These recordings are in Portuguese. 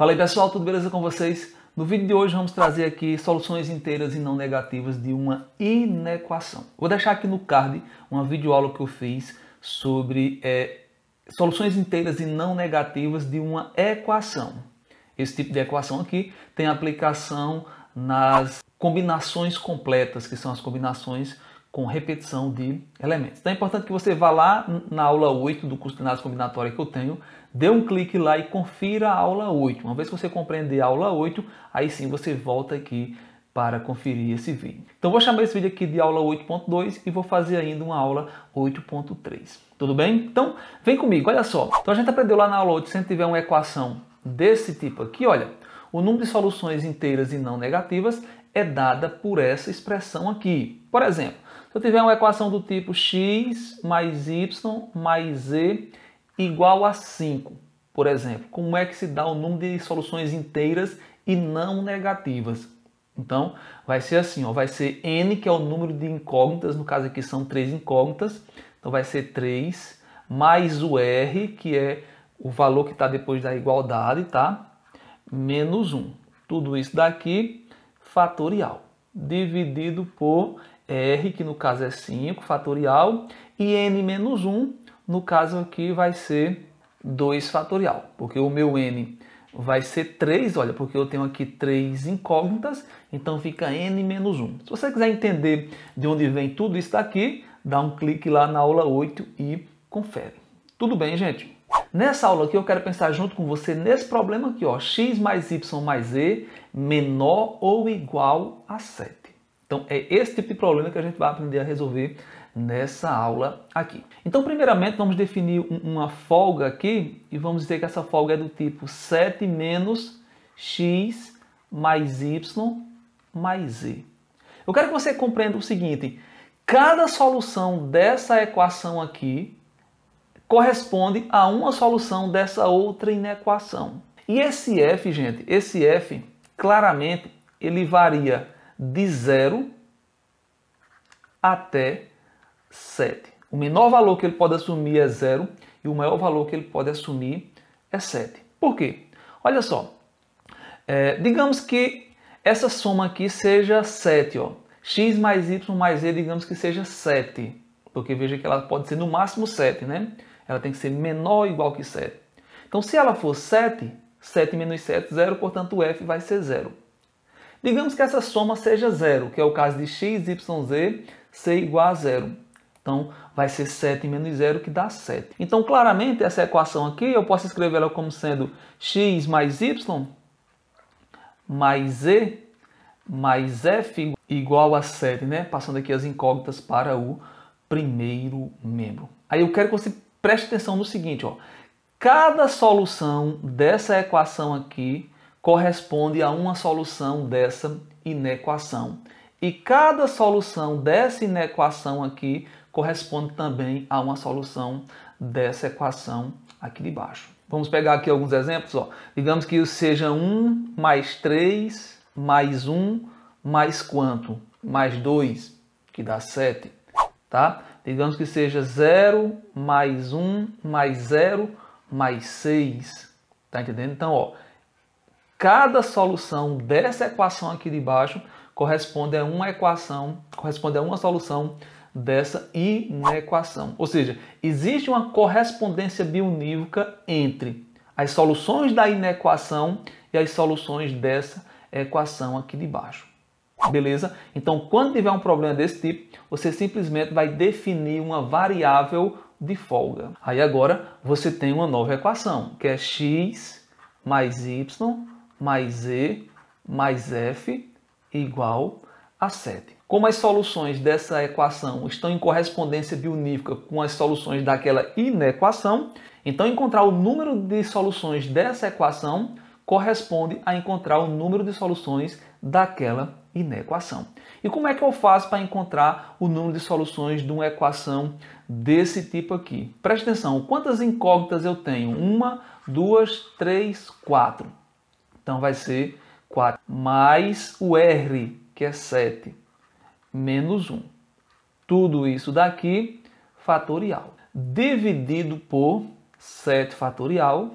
Fala aí pessoal, tudo beleza com vocês? No vídeo de hoje vamos trazer aqui soluções inteiras e não negativas de uma inequação. Vou deixar aqui no card uma videoaula que eu fiz sobre é, soluções inteiras e não negativas de uma equação. Esse tipo de equação aqui tem aplicação nas combinações completas, que são as combinações com repetição de elementos. Então é importante que você vá lá na aula 8 do curso de análise combinatória que eu tenho, dê um clique lá e confira a aula 8. Uma vez que você compreender a aula 8, aí sim você volta aqui para conferir esse vídeo. Então vou chamar esse vídeo aqui de aula 8.2 e vou fazer ainda uma aula 8.3. Tudo bem? Então vem comigo, olha só. Então a gente aprendeu lá na aula 8, se a gente tiver uma equação desse tipo aqui, olha, o número de soluções inteiras e não negativas é dada por essa expressão aqui. Por exemplo, se eu tiver uma equação do tipo x mais y mais z igual a 5, por exemplo, como é que se dá o número de soluções inteiras e não negativas? Então, vai ser assim, ó, vai ser n, que é o número de incógnitas, no caso aqui são três incógnitas, então vai ser 3 mais o r, que é o valor que está depois da igualdade, tá? Menos 1. Tudo isso daqui fatorial dividido por R, que no caso é 5, fatorial, e N menos 1, no caso aqui vai ser 2 fatorial, porque o meu N vai ser 3, olha, porque eu tenho aqui 3 incógnitas, então fica N menos 1. Se você quiser entender de onde vem tudo isso daqui, dá um clique lá na aula 8 e confere. Tudo bem, gente? Nessa aula aqui eu quero pensar junto com você nesse problema aqui, ó, x mais y mais e menor ou igual a 7. Então é esse tipo de problema que a gente vai aprender a resolver nessa aula aqui. Então primeiramente vamos definir uma folga aqui e vamos dizer que essa folga é do tipo 7 menos x mais y mais e. Eu quero que você compreenda o seguinte, cada solução dessa equação aqui corresponde a uma solução dessa outra inequação. E esse f, gente, esse f claramente ele varia de 0 até 7. O menor valor que ele pode assumir é 0 e o maior valor que ele pode assumir é 7. Por quê? Olha só, é, digamos que essa soma aqui seja 7, ó. x mais y mais z digamos que seja 7, porque veja que ela pode ser no máximo 7, né? ela tem que ser menor ou igual que 7. Então, se ela for 7, 7 menos 7, 0, portanto f vai ser 0. Digamos que essa soma seja 0, que é o caso de x, y, z ser igual a 0. Então, vai ser 7 menos 0, que dá 7. Então, claramente, essa equação aqui, eu posso escrever ela como sendo x mais y mais z mais f igual a 7, né? Passando aqui as incógnitas para o primeiro membro. Aí eu quero que você preste atenção no seguinte, ó. Cada solução dessa equação aqui corresponde a uma solução dessa inequação. E cada solução dessa inequação aqui corresponde também a uma solução dessa equação aqui de baixo. Vamos pegar aqui alguns exemplos. Ó. Digamos que seja 1 mais 3 mais 1 mais quanto? Mais 2, que dá 7. Tá? Digamos que seja 0 mais 1 mais 0 mais 6. Tá entendendo? Então, ó, cada solução dessa equação aqui de baixo corresponde a uma equação, corresponde a uma solução dessa inequação. Ou seja, existe uma correspondência bionívoca entre as soluções da inequação e as soluções dessa equação aqui de baixo. Beleza? Então, quando tiver um problema desse tipo, você simplesmente vai definir uma variável de folga. Aí agora você tem uma nova equação, que é x mais y mais z mais f igual a 7. Como as soluções dessa equação estão em correspondência bionífica com as soluções daquela inequação, então encontrar o número de soluções dessa equação corresponde a encontrar o número de soluções daquela inequação. E como é que eu faço para encontrar o número de soluções de uma equação desse tipo aqui? Preste atenção, quantas incógnitas eu tenho? Uma, duas, três, quatro. Então vai ser 4 mais o R, que é 7, menos 1. Tudo isso daqui fatorial. Dividido por 7 fatorial,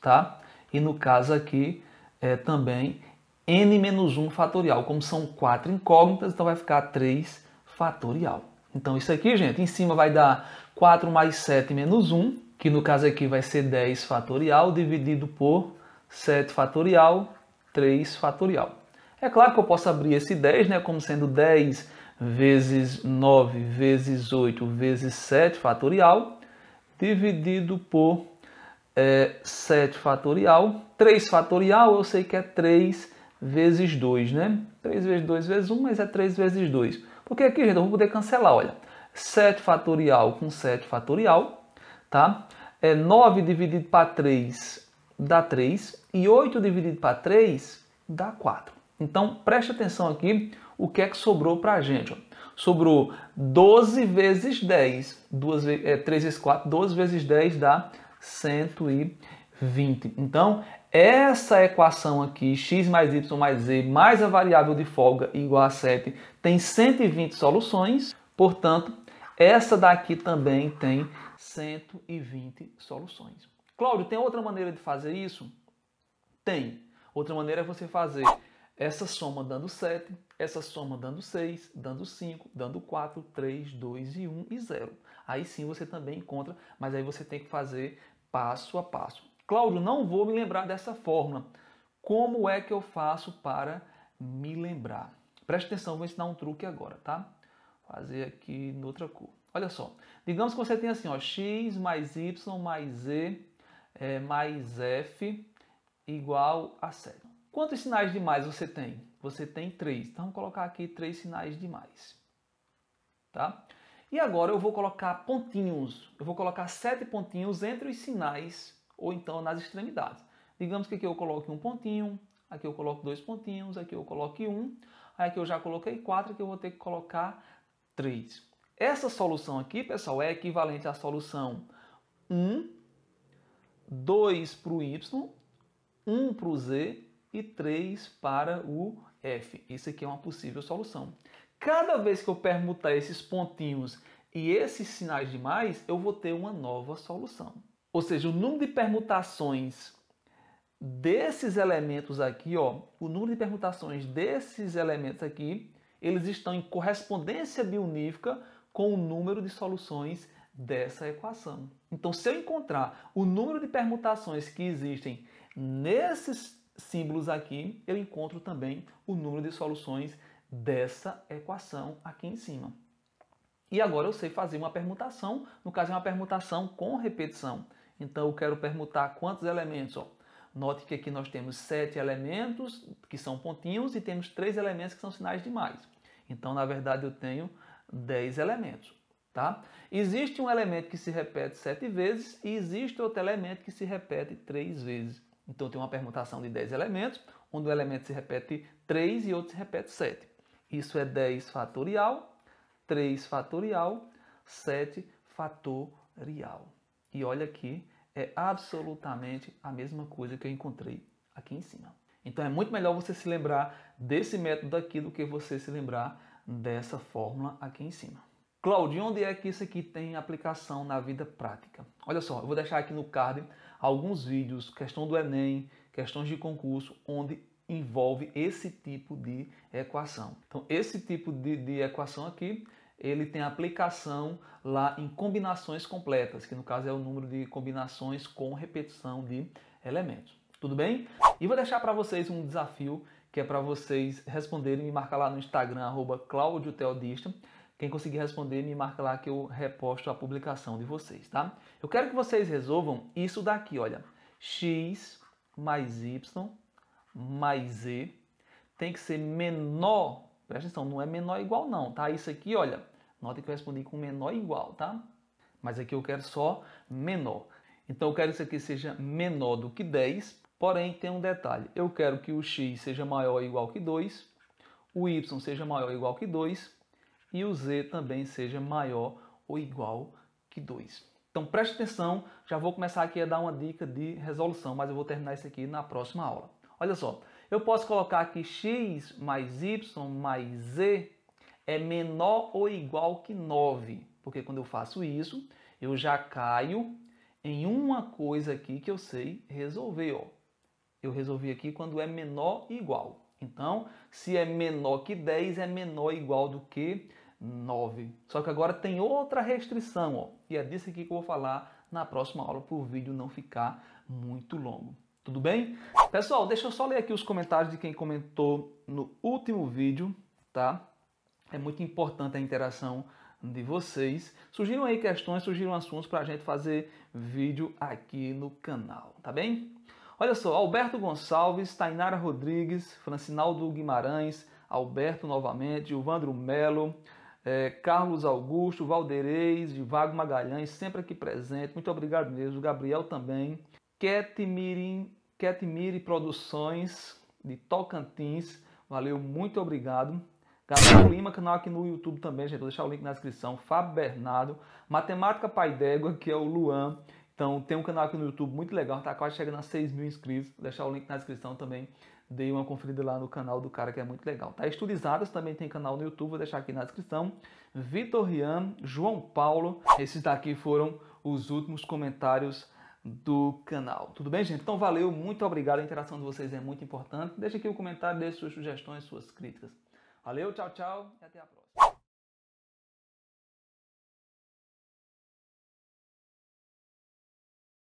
tá? e no caso aqui é também n-1 fatorial. Como são quatro incógnitas, então vai ficar 3 fatorial. Então isso aqui, gente, em cima vai dar 4 mais 7 menos 1, que no caso aqui vai ser 10 fatorial dividido por 7 fatorial, 3 fatorial. É claro que eu posso abrir esse 10, né, como sendo 10 vezes 9 vezes 8 vezes 7 fatorial, dividido por é 7 fatorial. 3 fatorial eu sei que é 3 vezes 2, né? 3 vezes 2 vezes 1, mas é 3 vezes 2. Porque aqui, gente, eu vou poder cancelar, olha. 7 fatorial com 7 fatorial, tá? É 9 dividido para 3 dá 3 e 8 dividido para 3 dá 4. Então, preste atenção aqui o que é que sobrou para a gente. Ó. Sobrou 12 vezes 10, 2, é, 3 vezes 4, 12 vezes 10 dá 120. Então, essa equação aqui, x mais y mais z mais a variável de folga igual a 7, tem 120 soluções. Portanto, essa daqui também tem 120 soluções. Cláudio, tem outra maneira de fazer isso? Tem. Outra maneira é você fazer essa soma dando 7, essa soma dando 6, dando 5, dando 4, 3, 2 e 1 e 0. Aí sim você também encontra, mas aí você tem que fazer passo a passo. Cláudio, não vou me lembrar dessa fórmula. Como é que eu faço para me lembrar? Preste atenção, vou ensinar um truque agora, tá? Fazer aqui noutra cor. Olha só, digamos que você tem assim, ó, x mais y mais z é, mais f igual a 7. Quantos sinais de mais você tem? Você tem 3. Então, vamos colocar aqui 3 sinais de mais. Tá? E agora eu vou colocar pontinhos. Eu vou colocar sete pontinhos entre os sinais ou então nas extremidades. Digamos que aqui eu coloque um pontinho, aqui eu coloco dois pontinhos, aqui eu coloque um, aí aqui eu já coloquei quatro, que eu vou ter que colocar três. Essa solução aqui, pessoal, é equivalente à solução 1, 2 para o Y, 1 para o Z e 3 para o F. Isso aqui é uma possível solução. Cada vez que eu permutar esses pontinhos e esses sinais de mais, eu vou ter uma nova solução. Ou seja, o número de permutações desses elementos aqui, ó, o número de permutações desses elementos aqui, eles estão em correspondência bionífica com o número de soluções dessa equação. Então, se eu encontrar o número de permutações que existem nesses símbolos aqui, eu encontro também o número de soluções dessa equação aqui em cima. E agora eu sei fazer uma permutação, no caso é uma permutação com repetição. Então eu quero permutar quantos elementos? Ó? Note que aqui nós temos sete elementos, que são pontinhos, e temos três elementos que são sinais de mais. Então, na verdade, eu tenho 10 elementos. Tá? Existe um elemento que se repete sete vezes e existe outro elemento que se repete três vezes. Então, tem uma permutação de 10 elementos, onde um elemento se repete 3 e outro se repete 7. Isso é 10 fatorial, 3 fatorial, 7 fatorial. E olha aqui, é absolutamente a mesma coisa que eu encontrei aqui em cima. Então é muito melhor você se lembrar desse método aqui do que você se lembrar dessa fórmula aqui em cima. Claudio, onde é que isso aqui tem aplicação na vida prática? Olha só, eu vou deixar aqui no card alguns vídeos, questão do Enem, questões de concurso, onde envolve esse tipo de equação. Então, esse tipo de, de equação aqui ele tem aplicação lá em combinações completas, que no caso é o número de combinações com repetição de elementos. Tudo bem? E vou deixar para vocês um desafio que é para vocês responderem, me marcar lá no Instagram, arroba claudioteodista. Quem conseguir responder, me marca lá que eu reposto a publicação de vocês, tá? Eu quero que vocês resolvam isso daqui, olha. x mais y mais E tem que ser menor, presta atenção, não é menor igual não, tá? Isso aqui, olha, nota que eu respondi com menor igual, tá? Mas aqui eu quero só menor. Então eu quero que isso aqui seja menor do que 10, porém tem um detalhe. Eu quero que o x seja maior ou igual que 2, o y seja maior ou igual que 2 e o z também seja maior ou igual que 2. Então preste atenção, já vou começar aqui a dar uma dica de resolução, mas eu vou terminar isso aqui na próxima aula. Olha só, eu posso colocar que x mais y mais z é menor ou igual que 9, porque quando eu faço isso, eu já caio em uma coisa aqui que eu sei resolver. Ó. Eu resolvi aqui quando é menor ou igual. Então, se é menor que 10, é menor ou igual do que 9. Só que agora tem outra restrição, ó, e é disso aqui que eu vou falar na próxima aula para o vídeo não ficar muito longo. Tudo bem? Pessoal, deixa eu só ler aqui os comentários de quem comentou no último vídeo, tá? É muito importante a interação de vocês. Surgiram aí questões, surgiram assuntos para a gente fazer vídeo aqui no canal, tá bem? Olha só, Alberto Gonçalves, Tainara Rodrigues, Francinaldo Guimarães, Alberto novamente, Ivandro Melo, é, Carlos Augusto, Valdereis, Divago Magalhães, sempre aqui presente. Muito obrigado mesmo. Gabriel também. Ketimir Produções de Tocantins. Valeu, muito obrigado. Gabriel Lima, canal aqui no YouTube também, gente. Vou deixar o link na descrição. Fábio Bernardo, Matemática Pai d'Égua, que é o Luan. Então, tem um canal aqui no YouTube muito legal, tá quase chegando a 6 mil inscritos. Vou deixar o link na descrição também. Dei uma conferida lá no canal do cara que é muito legal. Tá? Estudizadas também tem canal no YouTube, vou deixar aqui na descrição. Vitor Rian, João Paulo. Esses daqui foram os últimos comentários do canal. Tudo bem, gente? Então valeu, muito obrigado. A interação de vocês é muito importante. Deixe aqui o um comentário, deixe suas sugestões, suas críticas. Valeu, tchau, tchau e até a próxima.